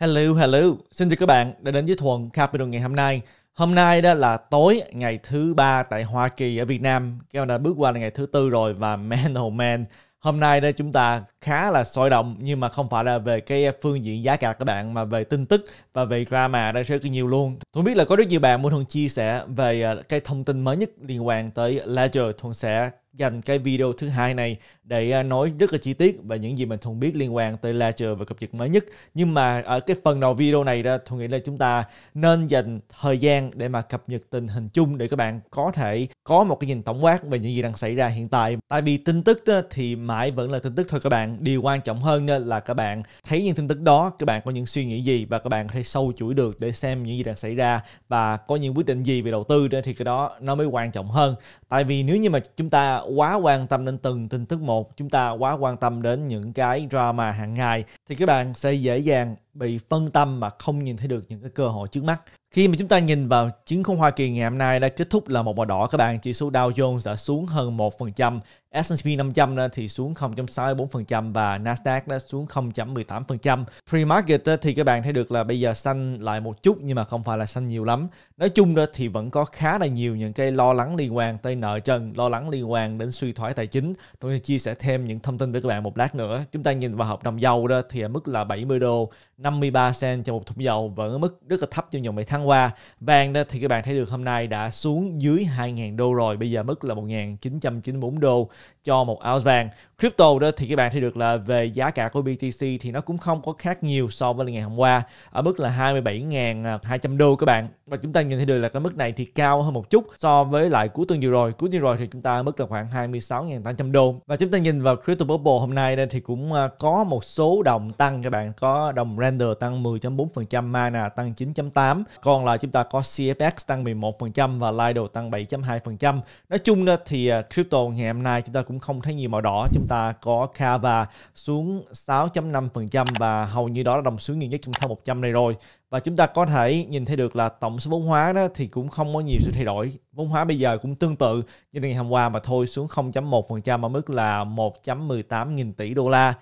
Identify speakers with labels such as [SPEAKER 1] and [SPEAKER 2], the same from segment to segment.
[SPEAKER 1] Hello, hello. Xin chào các bạn đã đến với Thuần Capital ngày hôm nay. Hôm nay đó là tối ngày thứ ba tại Hoa Kỳ ở Việt Nam. Các bạn đã bước qua là ngày thứ tư rồi và man oh man. Hôm nay đây chúng ta khá là sôi động nhưng mà không phải là về cái phương diện giá cả các bạn mà về tin tức và về drama đã rất nhiều luôn. Tôi biết là có rất nhiều bạn muốn Thuần chia sẻ về ờ, cái thông tin mới nhất liên quan tới Ledger. Thuần sẽ dành cái video thứ hai này để à, nói rất là chi tiết về những gì mình Thuận biết liên quan tới Ledger và cập nhật mới nhất. Nhưng mà ở cái phần đầu video này đó, tôi nghĩ là chúng ta nên dành thời gian để mà cập nhật tình hình chung để các bạn có thể có một cái nhìn tổng quát về những gì đang xảy ra hiện tại. Tại vì tin tức thì mãi vẫn là tin tức thôi các bạn. Điều quan trọng hơn là các bạn thấy những tin tức đó, các bạn có những suy nghĩ gì và các bạn có thể sâu chuỗi được để xem những gì đang xảy ra và có những quyết định gì về đầu tư thì cái đó nó mới quan trọng hơn. Tại vì nếu như mà chúng ta quá quan tâm đến từng tin tức một 1 chúng ta quá quan tâm đến những cái drama hàng ngày thì các bạn sẽ dễ dàng bị phân tâm mà không nhìn thấy được những cái cơ hội trước mắt. Khi mà chúng ta nhìn vào chứng khoán Hoa Kỳ ngày hôm nay đã kết thúc là một màu đỏ các bạn, chỉ số Dow Jones đã xuống hơn 1%, S&P 500 thì xuống 0.64% và Nasdaq đã xuống 0.18%. Pre-market thì các bạn thấy được là bây giờ xanh lại một chút nhưng mà không phải là xanh nhiều lắm. Nói chung đó thì vẫn có khá là nhiều những cái lo lắng liên quan tới nợ trần, lo lắng liên quan đến suy thoái tài chính. Tôi sẽ chia sẻ thêm những thông tin với các bạn một lát nữa. Chúng ta nhìn vào hợp đồng dầu đó thì ở mức là 70 đô, 53 cent cho một thùng dầu vẫn ở mức rất là thấp trong vòng mấy tháng qua. Vàng đó thì các bạn thấy được hôm nay đã xuống dưới 2.000 đô rồi, bây giờ mức là 1.994 đô cho một ounce vàng. Crypto đó thì các bạn thấy được là về giá cả của BTC thì nó cũng không có khác nhiều so với ngày hôm qua ở mức là 27.200 đô các bạn. Và chúng ta nhìn thấy được là cái mức này thì cao hơn một chút so với lại cuối tuần vừa rồi. Cuối tuần rồi thì chúng ta ở mức là khoảng 26.800 đô. Và chúng ta nhìn vào crypto bubble hôm nay đây thì cũng à, có một số đồng tăng các bạn, có đồng rand Defender tăng 10.4%, Mana tăng 9.8%, còn lại chúng ta có CFX tăng 11% và Lido tăng 7.2%. Nói chung đó thì à, crypto ngày hôm nay chúng ta cũng không thấy nhiều màu đỏ, chúng ta có Kava xuống 6.5% và hầu như đó là đồng xuống nhiều nhất trong tháng 100 này rồi và chúng ta có thể nhìn thấy được là tổng số vốn hóa đó thì cũng không có nhiều sự thay đổi vốn hóa bây giờ cũng tương tự như ngày hôm qua mà thôi xuống 0.1% ở mức là 1,18 18 nghìn tỷ đô la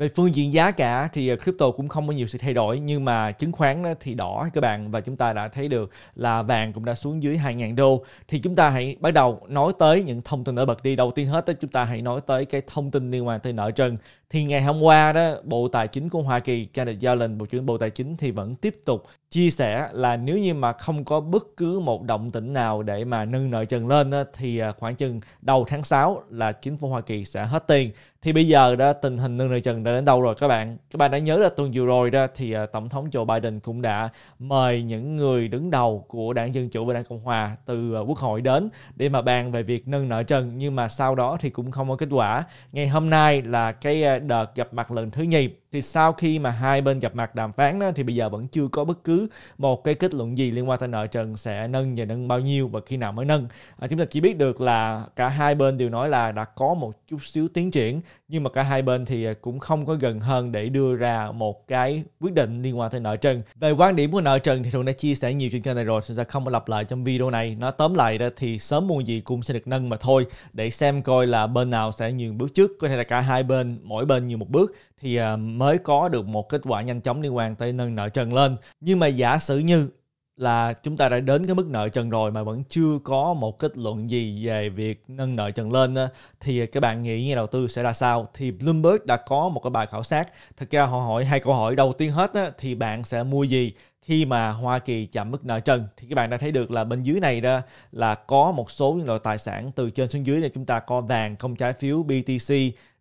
[SPEAKER 1] về phương diện giá cả thì ờ, crypto cũng không có nhiều sự thay đổi nhưng mà chứng khoán thì đỏ các bạn và chúng ta đã thấy được là vàng cũng đã xuống dưới 2.000 đô thì chúng ta hãy bắt đầu nói tới những thông tin nổi bật đi đầu tiên hết chúng ta hãy nói tới cái thông tin liên quan tới nợ trần thì ngày hôm qua đó Bộ Tài chính của Hoa Kỳ Janet Yellen Bộ trưởng Bộ Tài chính thì vẫn tiếp tục chia sẻ là nếu như mà không có bất cứ một động tĩnh nào để mà nâng nợ trần lên đó, thì à, khoảng chừng đầu tháng 6 là chính phủ Hoa Kỳ sẽ hết tiền thì bây giờ đó tình hình nâng nợ trần đã đến đâu rồi các bạn các bạn đã nhớ là tuần vừa rồi đó thì à, tổng thống Joe Biden cũng đã mời những người đứng đầu của đảng dân chủ và đảng cộng hòa từ à, quốc hội đến để mà bàn về việc nâng nợ trần nhưng mà sau đó thì cũng không có kết quả ngày hôm nay là cái đợt gặp mặt lần thứ nhì thì sau khi mà hai bên gặp mặt đàm phán đó thì bây giờ vẫn chưa có bất cứ một cái kết luận gì liên quan tới nợ trần sẽ nâng và nâng bao nhiêu và khi nào mới nâng à, chúng ta chỉ biết được là cả hai bên đều nói là đã có một chút xíu tiến triển nhưng mà cả hai bên thì à, cũng không có gần hơn để đưa ra một cái quyết định liên quan tới nợ trần về quan điểm của nợ trần thì thuận đã chia sẻ nhiều trên kênh này rồi chúng ta không có lặp lại trong video này nó tóm lại đó thì sớm muộn gì cũng sẽ được nâng mà thôi để xem coi là bên nào sẽ nhường bước trước có thể là cả hai bên mỗi bên nhường một bước thì uh, mới có được một kết quả nhanh chóng liên quan tới nâng nợ trần lên nhưng mà giả sử như là chúng ta đã đến cái mức nợ trần rồi mà vẫn chưa có một kết luận gì về việc nâng nợ trần lên thì các bạn nghĩ nhà đầu tư sẽ ra sao thì Bloomberg đã có một cái bài khảo sát thực ra họ hỏi hai câu hỏi đầu tiên hết thì bạn sẽ mua gì khi mà Hoa Kỳ chạm mức nợ trần thì các bạn đã thấy được là bên dưới này đó là có một số những loại tài sản từ trên xuống dưới là chúng ta có vàng, công trái phiếu, BTC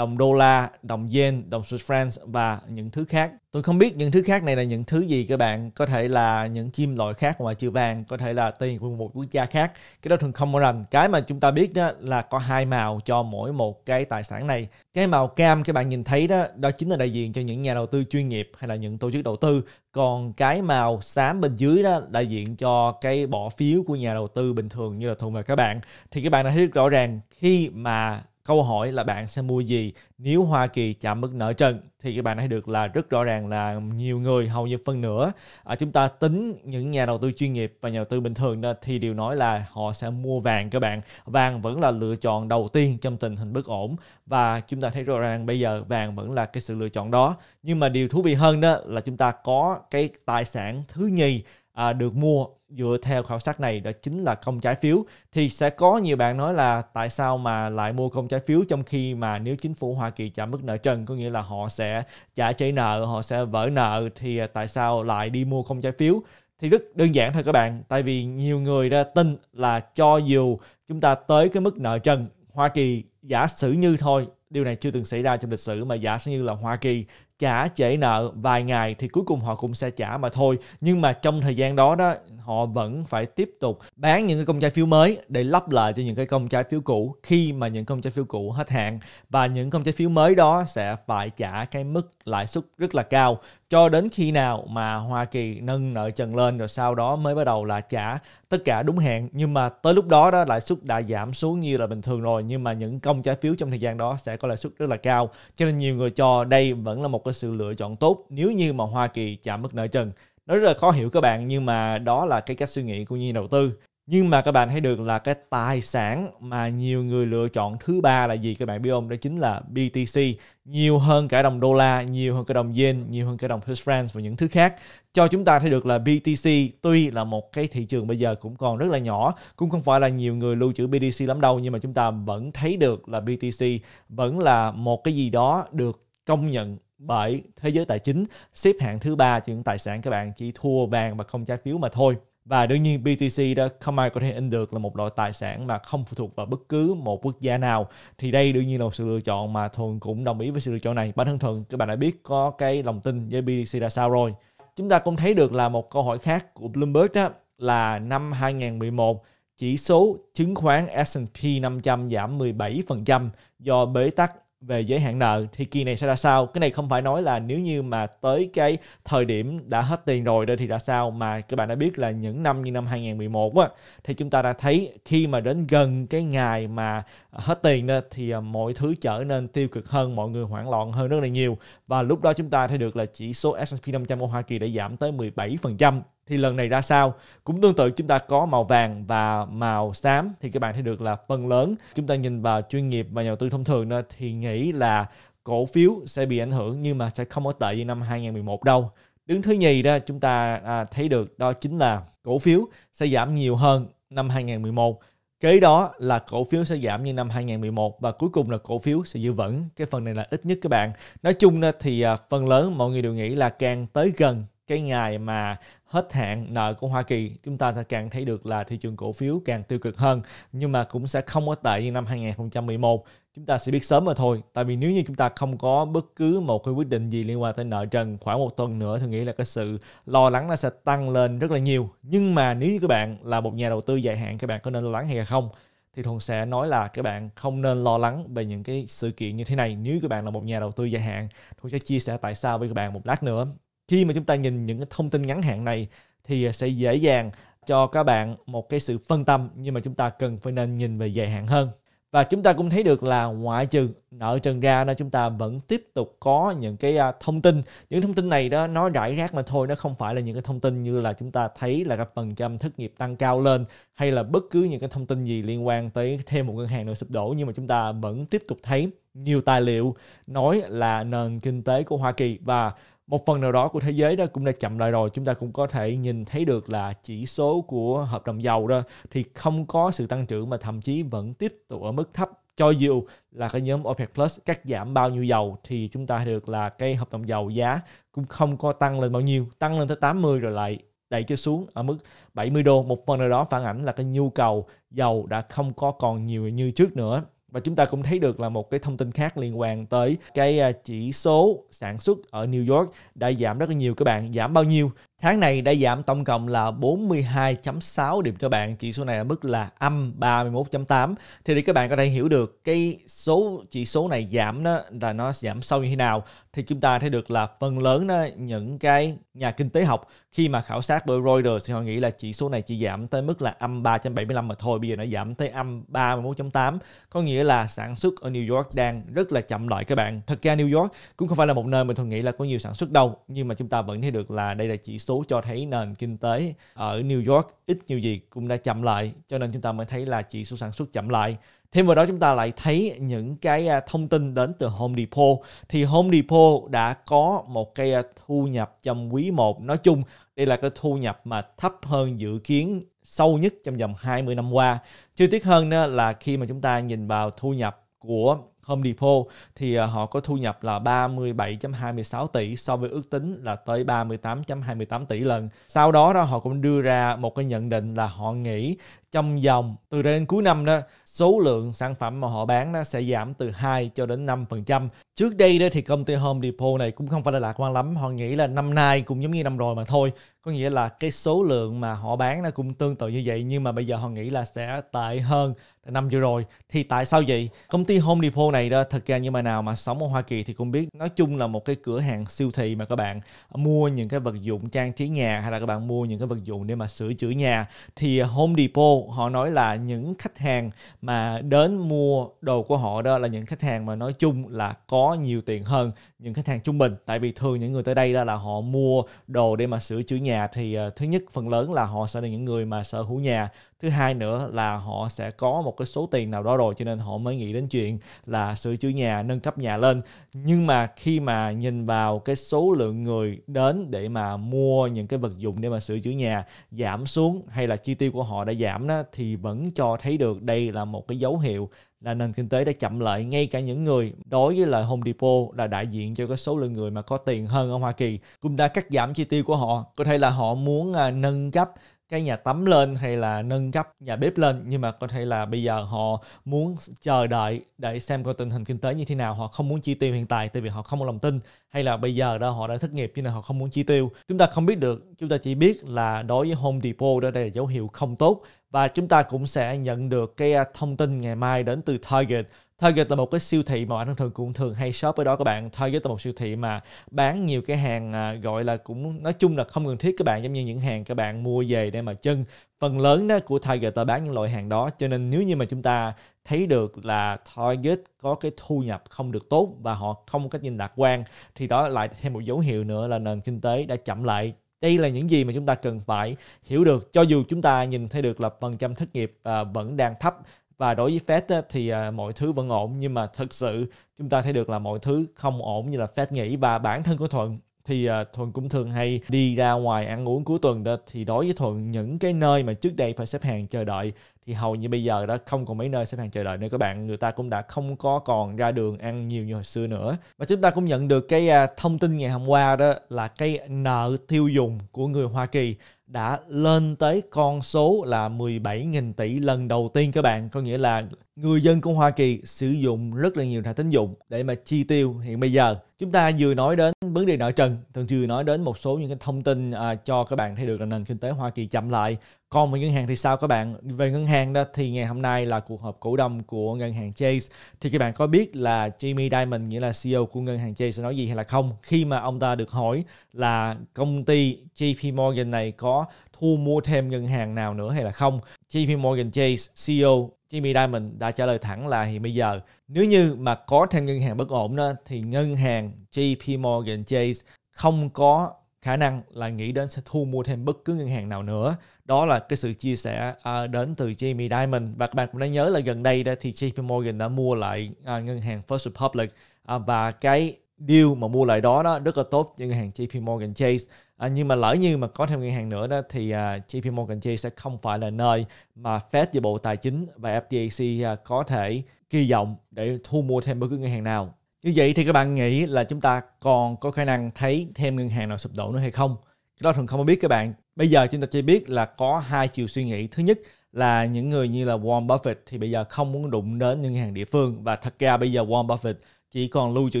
[SPEAKER 1] đồng đô la, đồng yen, đồng Swiss franc và những thứ khác. Tôi không biết những thứ khác này là những thứ gì các bạn, có thể là những chim loại khác ngoài chữ vàng, có thể là tiền của một quốc gia khác. Cái đó thường không có rành. Cái mà chúng ta biết đó là có hai màu cho mỗi một cái tài sản này. Cái màu cam các bạn nhìn thấy đó, đó chính là đại diện cho những nhà đầu tư chuyên nghiệp hay là những tổ chức đầu tư. Còn cái màu xám bên dưới đó đại diện cho cái bỏ phiếu của nhà đầu tư bình thường như là thường mà các bạn. Thì các bạn đã thấy rõ ràng khi mà câu hỏi là bạn sẽ mua gì nếu Hoa Kỳ chạm mức nợ trần thì các bạn hãy được là rất rõ ràng là nhiều người hầu như phân nửa à, chúng ta tính những nhà đầu tư chuyên nghiệp và nhà đầu tư bình thường đó, thì đều nói là họ sẽ mua vàng các bạn vàng vẫn là lựa chọn đầu tiên trong tình hình bất ổn và chúng ta thấy rõ ràng bây giờ vàng vẫn là cái sự lựa chọn đó nhưng mà điều thú vị hơn đó là chúng ta có cái tài sản thứ nhì à, được mua dựa theo khảo sát này đó chính là công trái phiếu thì sẽ có nhiều bạn nói là tại sao mà lại mua công trái phiếu trong khi mà nếu chính phủ Hoa Kỳ trả mức nợ trần có nghĩa là họ sẽ trả cháy nợ họ sẽ vỡ nợ thì tại sao lại đi mua công trái phiếu thì rất đơn giản thôi các bạn tại vì nhiều người đã tin là cho dù chúng ta tới cái mức nợ trần Hoa Kỳ giả sử như thôi điều này chưa từng xảy ra trong lịch sử mà giả sử như là Hoa Kỳ trả trễ nợ vài ngày thì cuối cùng họ cũng sẽ trả mà thôi nhưng mà trong thời gian đó đó họ vẫn phải tiếp tục bán những cái công trái phiếu mới để lắp lại cho những cái công trái phiếu cũ khi mà những công trái phiếu cũ hết hạn và những công trái phiếu mới đó sẽ phải trả cái mức lãi suất rất là cao cho đến khi nào mà Hoa Kỳ nâng nợ trần lên rồi sau đó mới bắt đầu là trả tất cả đúng hạn nhưng mà tới lúc đó đó lãi suất đã giảm xuống như là bình thường rồi nhưng mà những công trái phiếu trong thời gian đó sẽ có lãi suất rất là cao cho nên nhiều người cho đây vẫn là một là sự lựa chọn tốt nếu như mà Hoa Kỳ chạm mức nợ trần. Nó rất là khó hiểu các bạn nhưng mà đó là cái cách suy nghĩ của nhà đầu tư. Nhưng mà các bạn thấy được là cái tài sản mà nhiều người lựa chọn thứ ba là gì các bạn biết không? Đó chính là BTC. Nhiều hơn cả đồng đô la, nhiều hơn cả đồng yen, nhiều hơn cả đồng Swiss franc và những thứ khác. Cho chúng ta thấy được là BTC tuy là một cái thị trường bây giờ cũng còn rất là nhỏ, cũng không phải là nhiều người lưu trữ BTC lắm đâu nhưng mà chúng ta vẫn thấy được là BTC vẫn là một cái gì đó được công nhận bởi thế giới tài chính xếp hạng thứ ba trên tài sản các bạn chỉ thua vàng và không trái phiếu mà thôi và đương nhiên BTC đó không ai có thể in được là một loại tài sản mà không phụ thuộc vào bất cứ một quốc gia nào thì đây đương nhiên là một sự lựa chọn mà thuần cũng đồng ý với sự lựa chọn này bản thân thuần các bạn đã biết có cái lòng tin với BTC ra sao rồi chúng ta cũng thấy được là một câu hỏi khác của Bloomberg đó là năm 2011 chỉ số chứng khoán S&P 500 giảm 17% do bế tắc về giới hạn nợ thì kỳ này sẽ ra sao cái này không phải nói là nếu như mà tới cái thời điểm đã hết tiền rồi đây thì ra sao mà các bạn đã biết là những năm như năm 2011 á thì chúng ta đã thấy khi mà đến gần cái ngày mà hết tiền đó, thì à, mọi thứ trở nên tiêu cực hơn mọi người hoảng loạn hơn rất là nhiều và lúc đó chúng ta thấy được là chỉ số S&P 500 của Hoa Kỳ đã giảm tới 17% thì lần này ra sao cũng tương tự chúng ta có màu vàng và màu xám thì các bạn thấy được là phần lớn chúng ta nhìn vào chuyên nghiệp và nhà đầu tư thông thường đó, thì nghĩ là cổ phiếu sẽ bị ảnh hưởng nhưng mà sẽ không có tệ như năm 2011 đâu đứng thứ nhì đó chúng ta à, thấy được đó chính là cổ phiếu sẽ giảm nhiều hơn năm 2011 Kế đó là cổ phiếu sẽ giảm như năm 2011 và cuối cùng là cổ phiếu sẽ giữ vững. Cái phần này là ít nhất các bạn. Nói chung thì à, phần lớn mọi người đều nghĩ là càng tới gần cái ngày mà hết hạn nợ của Hoa Kỳ chúng ta sẽ càng thấy được là thị trường cổ phiếu càng tiêu cực hơn nhưng mà cũng sẽ không có tệ như năm 2011 chúng ta sẽ biết sớm mà thôi tại vì nếu như chúng ta không có bất cứ một cái quyết định gì liên quan tới nợ trần khoảng một tuần nữa tôi nghĩ là cái sự lo lắng nó sẽ tăng lên rất là nhiều nhưng mà nếu như các bạn là một nhà đầu tư dài hạn các bạn có nên lo lắng hay không thì thuần sẽ nói là các bạn không nên lo lắng về những cái sự kiện như thế này nếu các bạn là một nhà đầu tư dài hạn tôi sẽ chia sẻ tại sao với các bạn một lát nữa khi mà chúng ta nhìn những thông tin ngắn hạn này thì sẽ dễ dàng cho các bạn một cái sự phân tâm nhưng mà chúng ta cần phải nên nhìn về dài hạn hơn và chúng ta cũng thấy được là ngoại trừ nợ trần ra đó chúng ta vẫn tiếp tục có những cái à, thông tin những thông tin này đó nó rải rác mà thôi nó không phải là những cái thông tin như là chúng ta thấy là các phần trăm thất nghiệp tăng cao lên hay là bất cứ những cái thông tin gì liên quan tới thêm một ngân hàng nữa sụp đổ nhưng mà chúng ta vẫn tiếp tục thấy nhiều tài liệu nói là nền kinh tế của Hoa Kỳ và một phần nào đó của thế giới đó cũng đã chậm lại rồi chúng ta cũng có thể nhìn thấy được là chỉ số của hợp đồng dầu đó thì không có sự tăng trưởng mà thậm chí vẫn tiếp tục ở mức thấp cho dù là cái nhóm OPEC Plus cắt giảm bao nhiêu dầu thì chúng ta được là cái hợp đồng dầu giá cũng không có tăng lên bao nhiêu tăng lên tới 80 rồi lại đẩy cho xuống ở mức 70 đô một phần nào đó phản ảnh là cái nhu cầu dầu đã không có còn nhiều như trước nữa và chúng ta cũng thấy được là một cái thông tin khác liên quan tới cái à, chỉ số sản xuất ở New York đã giảm rất là nhiều các bạn giảm bao nhiêu Tháng này đã giảm tổng cộng là 42.6 điểm cho bạn, chỉ số này ở mức là âm 31.8. Thì để các bạn có thể hiểu được cái số chỉ số này giảm đó là nó giảm sâu như thế nào thì chúng ta thấy được là phần lớn đó, những cái nhà kinh tế học khi mà khảo sát bởi Reuters thì họ nghĩ là chỉ số này chỉ giảm tới mức là âm 375 mà thôi, bây giờ nó giảm tới âm 31.8, có nghĩa là sản xuất ở New York đang rất là chậm lại các bạn. Thật ra New York cũng không phải là một nơi mà thường nghĩ là có nhiều sản xuất đâu, nhưng mà chúng ta vẫn thấy được là đây là chỉ số số cho thấy nền kinh tế ở New York ít nhiều gì cũng đã chậm lại cho nên chúng ta mới thấy là chỉ số sản xuất chậm lại Thêm vào đó chúng ta lại thấy những cái à, thông tin đến từ Home Depot thì Home Depot đã có một cái à, thu nhập trong quý 1 nói chung đây là cái thu nhập mà thấp hơn dự kiến sâu nhất trong vòng 20 năm qua. Chi tiết hơn là khi mà chúng ta nhìn vào thu nhập của Home Depot thì à, họ có thu nhập là 37.26 tỷ so với ước tính là tới 38.28 tỷ lần. Sau đó đó họ cũng đưa ra một cái nhận định là họ nghĩ trong vòng từ đây đến cuối năm đó số lượng sản phẩm mà họ bán nó sẽ giảm từ 2 cho đến 5%. Trước đây đó thì công ty Home Depot này cũng không phải là lạc quan lắm, họ nghĩ là năm nay cũng giống như năm rồi mà thôi. Có nghĩa là cái số lượng mà họ bán nó cũng tương tự như vậy nhưng mà bây giờ họ nghĩ là sẽ tệ hơn năm vừa rồi thì tại sao vậy công ty Home Depot này đó thật ra như mà nào mà sống ở Hoa Kỳ thì cũng biết nói chung là một cái cửa hàng siêu thị mà các bạn mua những cái vật dụng trang trí nhà hay là các bạn mua những cái vật dụng để mà sửa chữa nhà thì Home Depot họ nói là những khách hàng mà đến mua đồ của họ đó là những khách hàng mà nói chung là có nhiều tiền hơn những khách hàng trung bình tại vì thường những người tới đây đó là họ mua đồ để mà sửa chữa nhà thì ờ, thứ nhất phần lớn là họ sẽ là những người mà sở hữu nhà thứ hai nữa là họ sẽ có một một cái số tiền nào đó rồi cho nên họ mới nghĩ đến chuyện là sửa chữa nhà nâng cấp nhà lên nhưng mà khi mà nhìn vào cái số lượng người đến để mà mua những cái vật dụng để mà sửa chữa nhà giảm xuống hay là chi tiêu của họ đã giảm đó thì vẫn cho thấy được đây là một cái dấu hiệu là nền kinh tế đã chậm lại ngay cả những người đối với lại Home Depot là đại diện cho cái số lượng người mà có tiền hơn ở Hoa Kỳ cũng đã cắt giảm chi tiêu của họ có thể là họ muốn à, nâng cấp cái nhà tắm lên hay là nâng cấp nhà bếp lên nhưng mà có thể là bây giờ họ muốn chờ đợi để xem coi tình hình kinh tế như thế nào họ không muốn chi tiêu hiện tại tại vì họ không có lòng tin hay là bây giờ đó họ đã thất nghiệp cho nên họ không muốn chi tiêu chúng ta không biết được chúng ta chỉ biết là đối với Home Depot đó đây là dấu hiệu không tốt và chúng ta cũng sẽ nhận được cái à, thông tin ngày mai đến từ Target. Target là một cái siêu thị mà bạn thường cũng thường hay shop ở đó các bạn. Target là một siêu thị mà bán nhiều cái hàng à, gọi là cũng nói chung là không cần thiết các bạn giống như những hàng các bạn mua về để mà chân. Phần lớn đó của Target là bán những loại hàng đó cho nên nếu như mà chúng ta thấy được là Target có cái thu nhập không được tốt và họ không có cách nhìn lạc quan thì đó lại thêm một dấu hiệu nữa là nền kinh tế đã chậm lại đây là những gì mà chúng ta cần phải hiểu được cho dù chúng ta nhìn thấy được là phần trăm thất nghiệp à, vẫn đang thấp và đối với Fed thì à, mọi thứ vẫn ổn nhưng mà thực sự chúng ta thấy được là mọi thứ không ổn như là Fed nghĩ và bản thân của Thuận thì à, Thuận cũng thường hay đi ra ngoài ăn uống cuối tuần đó thì đối với Thuận những cái nơi mà trước đây phải xếp hàng chờ đợi thì hầu như bây giờ đó không còn mấy nơi xếp hàng chờ đợi nữa các bạn người ta cũng đã không có còn ra đường ăn nhiều như hồi xưa nữa và chúng ta cũng nhận được cái à, thông tin ngày hôm qua đó là cái nợ tiêu dùng của người Hoa Kỳ đã lên tới con số là 17.000 tỷ lần đầu tiên các bạn có nghĩa là người dân của Hoa Kỳ sử dụng rất là nhiều thẻ tín dụng để mà chi tiêu hiện bây giờ chúng ta vừa nói đến vấn đề nợ trần thường vừa nói đến một số những cái thông tin à, cho các bạn thấy được là nền kinh tế Hoa Kỳ chậm lại còn về ngân hàng thì sao các bạn? Về ngân hàng đó thì ngày hôm nay là cuộc họp cổ đông của ngân hàng Chase. Thì các bạn có biết là Jamie Diamond nghĩa là CEO của ngân hàng Chase sẽ nói gì hay là không? Khi mà ông ta được hỏi là công ty JP Morgan này có thu mua thêm ngân hàng nào nữa hay là không? JP Morgan Chase CEO Jamie Diamond đã trả lời thẳng là hiện bây giờ nếu như mà có thêm ngân hàng bất ổn đó thì ngân hàng JP Morgan Chase không có khả năng là nghĩ đến sẽ thu mua thêm bất cứ ngân hàng nào nữa đó là cái sự chia sẻ uh, đến từ Jamie Dimon và các bạn cũng đã nhớ là gần đây đó thì JP Morgan đã mua lại uh, ngân hàng First Republic uh, và cái deal mà mua lại đó đó rất là tốt cho ngân hàng JP Morgan Chase à, nhưng mà lỡ như mà có thêm ngân hàng nữa đó thì à, JP Morgan Chase sẽ không phải là nơi mà Fed và Bộ Tài chính và FDIC à, có thể kỳ vọng để thu mua thêm bất cứ ngân hàng nào như vậy thì các bạn nghĩ là chúng ta còn có khả năng thấy thêm ngân hàng nào sụp đổ nữa hay không cái đó thường không biết các bạn bây giờ chúng ta chỉ biết là có hai chiều suy nghĩ thứ nhất là những người như là Warren Buffett thì bây giờ không muốn đụng đến những ngân hàng địa phương và thật ra bây giờ Warren Buffett chỉ còn lưu trữ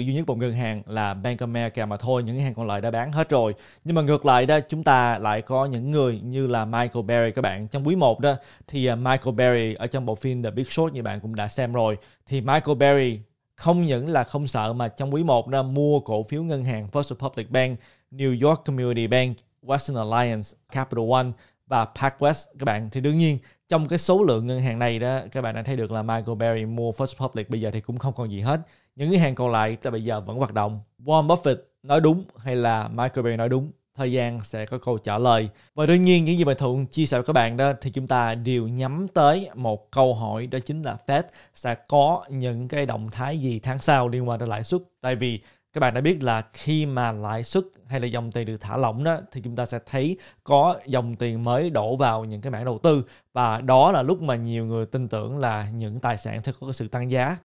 [SPEAKER 1] duy nhất một ngân hàng là Bank of America mà thôi những ngân hàng còn lại đã bán hết rồi nhưng mà ngược lại đó chúng ta lại có những người như là Michael Berry các bạn trong quý 1 đó thì à, Michael Berry ở trong bộ phim The Big Short như bạn cũng đã xem rồi thì Michael Berry không những là không sợ mà trong quý 1 đó mua cổ phiếu ngân hàng First Republic Bank, New York Community Bank Western Alliance, Capital One và PacWest các bạn thì đương nhiên trong cái số lượng ngân hàng này đó các bạn đã thấy được là Michael Berry mua First Public bây giờ thì cũng không còn gì hết những ngân hàng còn lại là bây giờ vẫn hoạt động Warren Buffett nói đúng hay là Michael Berry nói đúng thời gian sẽ có câu trả lời và đương nhiên những gì mà thuận chia sẻ với các bạn đó thì chúng ta đều nhắm tới một câu hỏi đó chính là Fed sẽ có những cái động thái gì tháng sau liên quan tới lãi suất tại vì các bạn đã biết là khi mà lãi suất hay là dòng tiền được thả lỏng đó thì chúng ta sẽ thấy có dòng tiền mới đổ vào những cái mảng đầu tư và đó là lúc mà nhiều người tin tưởng là những tài sản sẽ có sự tăng giá